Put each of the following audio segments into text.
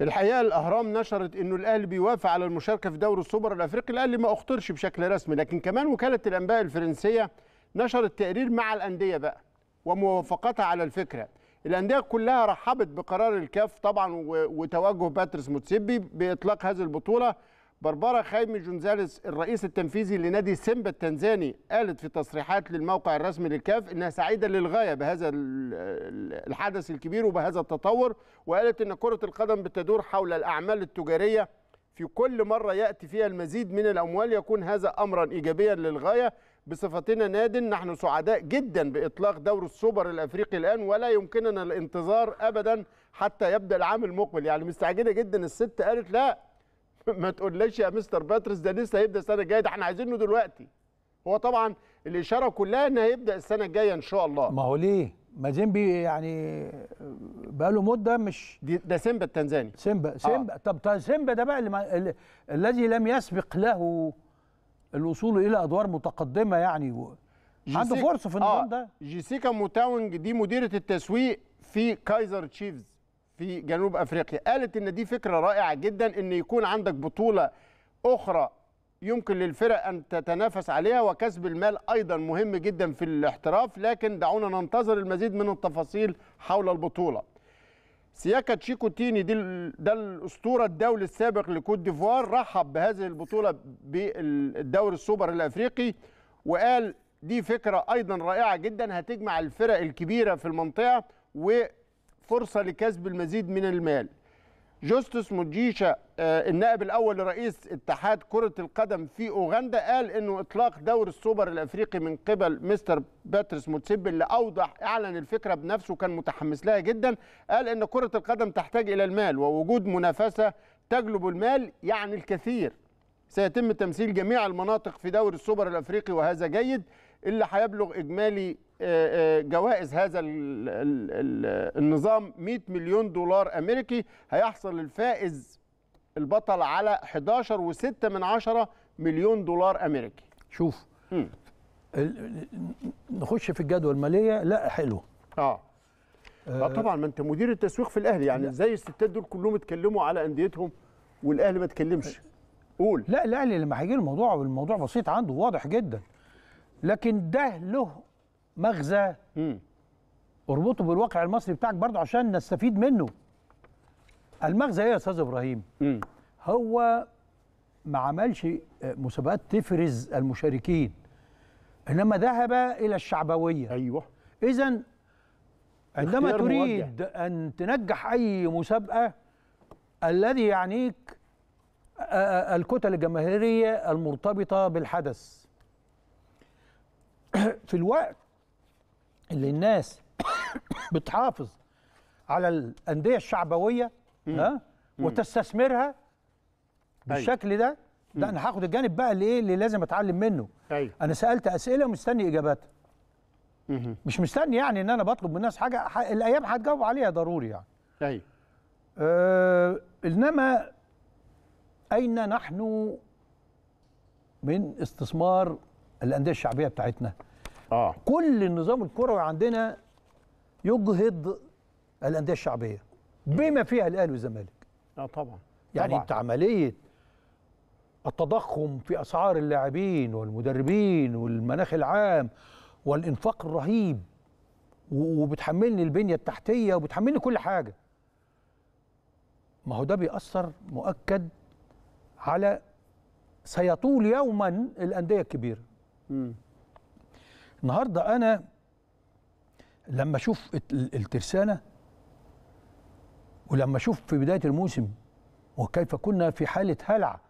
الحقيقه الاهرام نشرت انه الاهلي بيوافق على المشاركه في دوري السوبر الافريقي الاهلي ما اخطرش بشكل رسمي لكن كمان وكاله الانباء الفرنسيه نشرت تقرير مع الانديه بقى وموافقتها على الفكره الانديه كلها رحبت بقرار الكاف طبعا وتوجه باتريس موتسيبي باطلاق هذه البطوله بربارا خايمي جونزاليس الرئيس التنفيذي لنادي سيمبا التنزاني قالت في تصريحات للموقع الرسمي للكاف انها سعيده للغايه بهذا الحدث الكبير وبهذا التطور وقالت ان كره القدم بتدور حول الاعمال التجاريه في كل مره ياتي فيها المزيد من الاموال يكون هذا امرا ايجابيا للغايه بصفتنا ناد نحن سعداء جدا باطلاق دور السوبر الافريقي الان ولا يمكننا الانتظار ابدا حتى يبدا العام المقبل يعني مستعجله جدا الست قالت لا ما تقولش يا مستر باترس ده لسه هيبدا السنه الجايه ده احنا عايزينه دلوقتي هو طبعا الاشاره كلها ان هيبدا السنه الجايه ان شاء الله ما هو ليه ما زيمبي يعني بقاله مده مش ده سيمبا التنزاني سيمبا آه. سيمبا آه. طب سيمبا ده بقى اللي الذي لم يسبق له الوصول الى ادوار متقدمه يعني عنده فرصه في آه. النظام آه. ده جيسيكا موتاونج دي مديره التسويق في كايزر تشيفز في جنوب افريقيا قالت ان دي فكره رائعه جدا ان يكون عندك بطوله اخرى يمكن للفرق ان تتنافس عليها وكسب المال ايضا مهم جدا في الاحتراف لكن دعونا ننتظر المزيد من التفاصيل حول البطوله سياكا تشيكو تيني دي ده الاسطوره الدولي السابق لكوت ديفوار رحب بهذه البطوله بالدوري السوبر الافريقي وقال دي فكره ايضا رائعه جدا هتجمع الفرق الكبيره في المنطقه و فرصة لكسب المزيد من المال جوستس موجيشا آه، النائب الاول لرئيس اتحاد كره القدم في اوغندا قال انه اطلاق دور السوبر الافريقي من قبل مستر باتريس موتسيب اللي اوضح اعلن الفكره بنفسه كان متحمس لها جدا قال ان كره القدم تحتاج الى المال ووجود منافسه تجلب المال يعني الكثير سيتم تمثيل جميع المناطق في دور السوبر الافريقي وهذا جيد اللي هيبلغ اجمالي آه، آه، جوائز هذا النظام 100 مليون دولار امريكي هيحصل الفائز البطل على 11.6 من عشرة مليون دولار امريكي شوف نخش في الجدول الماليه لا حلو آه. اه لا طبعا ما انت مدير التسويق في الاهلي يعني ازاي الستات دول كلهم اتكلموا على انديتهم والاهلي ما اتكلمش قول لا الاهلي لما هيجي الموضوع والموضوع بسيط عنده واضح جدا لكن ده له مغزى اربطه بالواقع المصري بتاعك برضه عشان نستفيد منه المغزى ايه يا استاذ ابراهيم مم. هو ما عملش آه، مسابقات تفرز المشاركين انما ذهب الى الشعبويه ايوه اذا عندما تريد موجه. ان تنجح اي مسابقه الذي يعنيك آه، آه، الكتل الجماهيريه المرتبطه بالحدث في الوقت اللي الناس بتحافظ على الانديه الشعبويه ها وتستثمرها بالشكل أيوة. ده ده انا هاخد الجانب بقى اللي ايه اللي لازم اتعلم منه أيوة. انا سالت اسئله ومستني اجابات مش مستني يعني ان انا بطلب من الناس حاجه الايام هتجاوب عليها ضروري يعني ايوه آه انما اين نحن من استثمار الانديه الشعبيه بتاعتنا اه كل النظام الكروي عندنا يجهض الانديه الشعبيه بما فيها الاهلي والزمالك اه طبعا يعني انت عمليه التضخم في اسعار اللاعبين والمدربين والمناخ العام والانفاق الرهيب وبتحملني البنيه التحتيه وبتحملني كل حاجه ما هو ده بيأثر مؤكد على سيطول يوما الانديه الكبيره النهارده انا لما اشوف الترسانه ولما اشوف في بدايه الموسم وكيف كنا في حاله هلع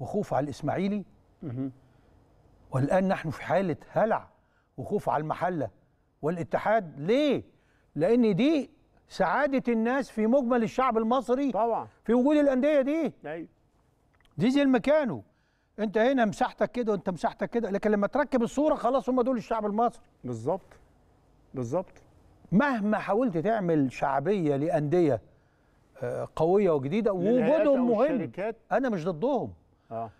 وخوف على الاسماعيلي والان نحن في حاله هلع وخوف على المحله والاتحاد ليه؟ لان دي سعاده الناس في مجمل الشعب المصري طبعا في وجود الانديه دي ايوه دي زي المكانه انت هنا مساحتك كده وانت مساحتك كده لكن لما تركب الصوره خلاص هم دول الشعب المصري بالظبط بالظبط مهما حاولت تعمل شعبيه لانديه آه، قويه وجديده وجودهم مهم انا مش ضدهم اه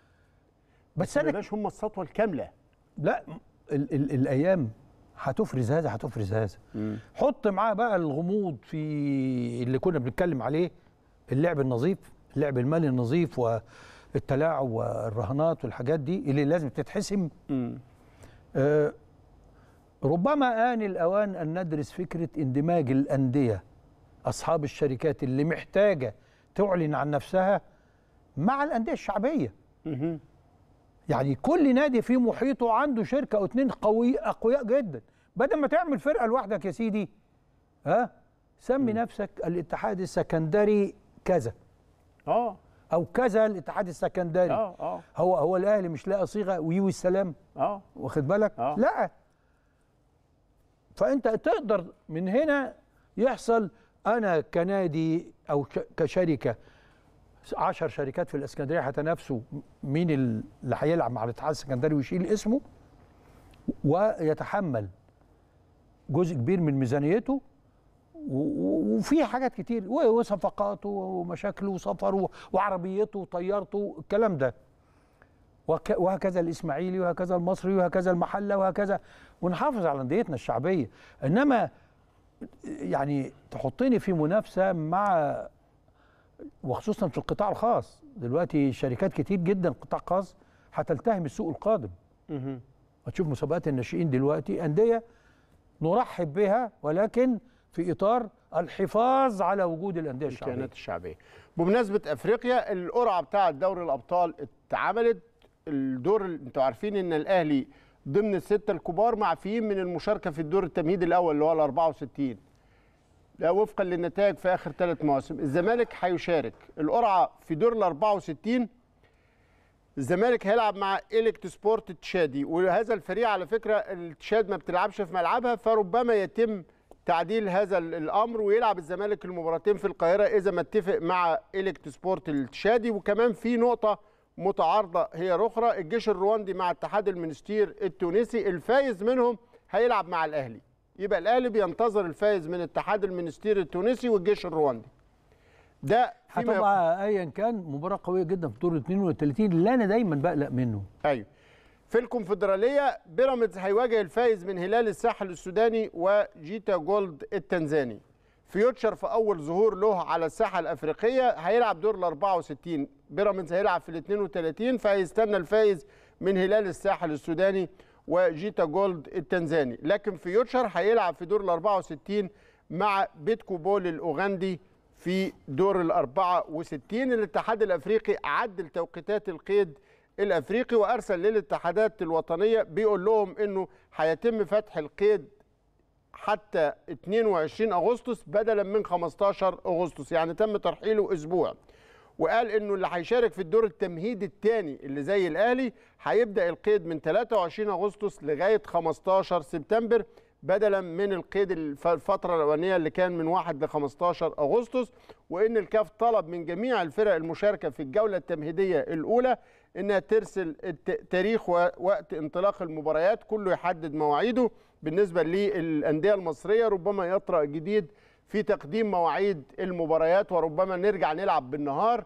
بس, بس انا هم السطوه الكامله لا ال ال الايام هتفرز هذا هتفرز هذا مم. حط معاه بقى الغموض في اللي كنا بنتكلم عليه اللعب النظيف اللعب المالي النظيف و التلاعب والرهانات والحاجات دي اللي لازم تتحسم آه، ربما آن الأوان أن ندرس فكرة اندماج الأندية أصحاب الشركات اللي محتاجة تعلن عن نفسها مع الأندية الشعبية يعني كل نادي في محيطه عنده شركة أو اتنين قوي أقوياء جدا بدل ما تعمل فرقة لوحدك يا سيدي ها سمي نفسك الاتحاد السكندري كذا اه او كذا الاتحاد السكندري اه اه هو هو الاهلي مش لاقي صيغه ويوي السلام اه واخد بالك أوه. لا فانت تقدر من هنا يحصل انا كنادي او كشركه 10 شركات في الاسكندريه هتنافسوا مين اللي هيلعب مع الاتحاد السكندري ويشيل اسمه ويتحمل جزء كبير من ميزانيته وفي حاجات كتير وصفقاته ومشاكله وسفره وعربيته وطيارته الكلام ده وهكذا الاسماعيلي وهكذا المصري وهكذا المحله وهكذا ونحافظ على انديتنا الشعبيه انما يعني تحطني في منافسه مع وخصوصا في القطاع الخاص دلوقتي شركات كتير جدا قطاع خاص هتلتهم السوق القادم هتشوف مسابقات الناشئين دلوقتي انديه نرحب بها ولكن في اطار الحفاظ على وجود الانديه الشعبيه الكيانات الشعبيه بمناسبه افريقيا القرعه بتاعه دوري الابطال اتعملت الدور انتوا عارفين ان الاهلي ضمن السته الكبار معفيين من المشاركه في الدور التمهيد الاول اللي هو ال 64 ده وفقا للنتائج في اخر ثلاث مواسم الزمالك هيشارك القرعه في دور ال 64 الزمالك هيلعب مع إلكت سبورت تشادي وهذا الفريق على فكره التشاد ما بتلعبش في ملعبها فربما يتم تعديل هذا الامر ويلعب الزمالك المباراتين في القاهره اذا ما اتفق مع الكت سبورت التشادي وكمان في نقطه متعارضه هي الاخرى الجيش الرواندي مع اتحاد المنستير التونسي الفايز منهم هيلعب مع الاهلي يبقى الاهلي بينتظر الفايز من اتحاد المنستير التونسي والجيش الرواندي ده هتبقى ايا كان مباراه قويه جدا في دور 32 اللي انا دايما بقلق منه ايوه في الكونفدرالية بيراميدز هيواجه الفائز من هلال الساحل السوداني وجيتا جولد التنزاني فيوتشر في أول ظهور له على الساحة الأفريقية هيلعب دور ال 64 بيراميدز هيلعب في ال 32 فهيستنى الفائز من هلال الساحل السوداني وجيتا جولد التنزاني لكن فيوتشر هيلعب في دور ال 64 مع بيتكو بول الأوغندي في دور ال 64 الاتحاد الأفريقي عدل توقيتات القيد الافريقي وارسل للاتحادات الوطنيه بيقول لهم انه هيتم فتح القيد حتى 22 اغسطس بدلا من 15 اغسطس يعني تم ترحيله اسبوع وقال انه اللي هيشارك في الدور التمهيدي الثاني اللي زي الاهلي هيبدا القيد من 23 اغسطس لغايه 15 سبتمبر بدلا من القيد الفتره الاولانيه اللي كان من 1 ل 15 اغسطس وان الكاف طلب من جميع الفرق المشاركه في الجوله التمهيديه الاولى انها ترسل تاريخ ووقت انطلاق المباريات كله يحدد مواعيده بالنسبه للانديه المصريه ربما يطرا جديد في تقديم مواعيد المباريات وربما نرجع نلعب بالنهار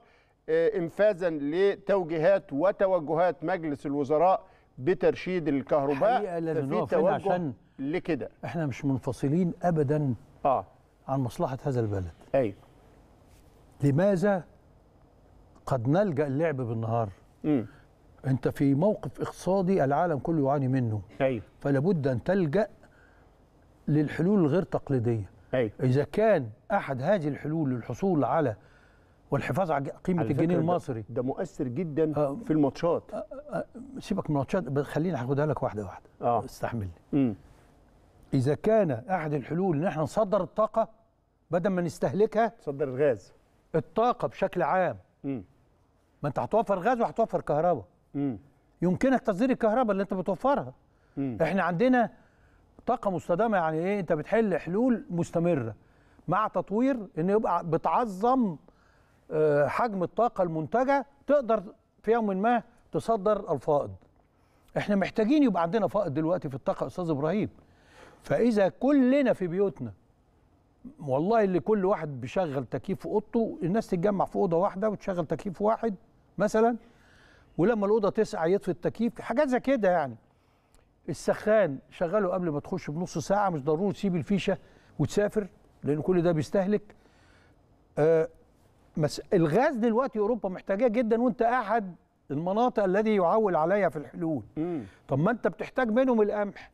آه، انفاذا لتوجيهات وتوجهات مجلس الوزراء بترشيد الكهرباء في توجه عشان لكده احنا مش منفصلين ابدا اه عن مصلحه هذا البلد ايوه لماذا قد نلجا اللعب بالنهار م. انت في موقف اقتصادي العالم كله يعاني منه ايوه فلا بد ان تلجا للحلول الغير تقليديه ايوه اذا كان احد هذه الحلول للحصول على والحفاظ على قيمه على الجنيه المصري ده مؤثر جدا آه في الماتشات آه آه, آه، سيبك من الماتشات خليني هاخدها لك واحده واحده اه استحملني اذا كان احد الحلول ان احنا نصدر الطاقه بدل ما نستهلكها نصدر الغاز الطاقه بشكل عام مم. ما انت هتوفر غاز وهتوفر كهرباء يمكنك تصدير الكهرباء اللي انت بتوفرها مم. احنا عندنا طاقه مستدامه يعني ايه انت بتحل حلول مستمره مع تطوير ان يبقى بتعظم آه، حجم الطاقه المنتجه تقدر في يوم ما تصدر الفائض احنا محتاجين يبقى عندنا فائض دلوقتي في الطاقه يا استاذ ابراهيم فاذا كلنا في بيوتنا والله اللي كل واحد بيشغل تكييف في اوضته الناس تتجمع في اوضه واحده وتشغل تكييف واحد مثلا ولما الاوضه تسقع يطفي التكييف حاجات زي كده يعني السخان شغله قبل ما تخش بنص ساعه مش ضروري تسيب الفيشه وتسافر لان كل ده بيستهلك آه مس... الغاز دلوقتي اوروبا محتاجاه جدا وانت احد المناطق الذي يعول عليها في الحلول مم. طب ما انت بتحتاج منهم القمح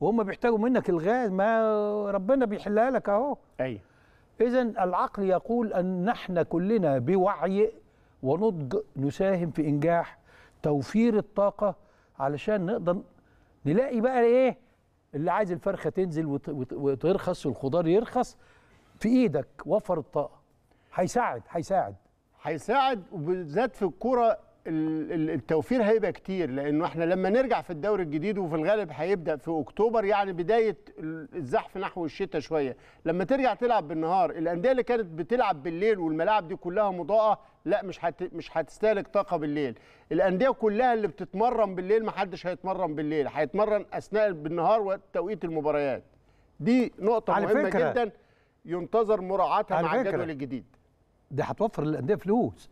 وهم بيحتاجوا منك الغاز ما ربنا بيحلها لك اهو ايوه اذا العقل يقول ان نحن كلنا بوعي ونضج نساهم في انجاح توفير الطاقه علشان نقدر نلاقي بقى ايه اللي عايز الفرخه تنزل وترخص والخضار يرخص في ايدك وفر الطاقه هيساعد هيساعد هيساعد وبالذات في الكوره التوفير هيبقى كتير لانه احنا لما نرجع في الدوري الجديد وفي الغالب هيبدا في اكتوبر يعني بدايه الزحف نحو الشتاء شويه لما ترجع تلعب بالنهار الانديه اللي كانت بتلعب بالليل والملاعب دي كلها مضاءه لا مش حت مش هتستهلك طاقه بالليل الانديه كلها اللي بتتمرن بالليل ما حدش هيتمرن بالليل هيتمرن اثناء بالنهار وتوقيت المباريات دي نقطه مهمه فكرة. جدا ينتظر مراعاتها مع الجدول الجديد دي هتوفر للانديه فلوس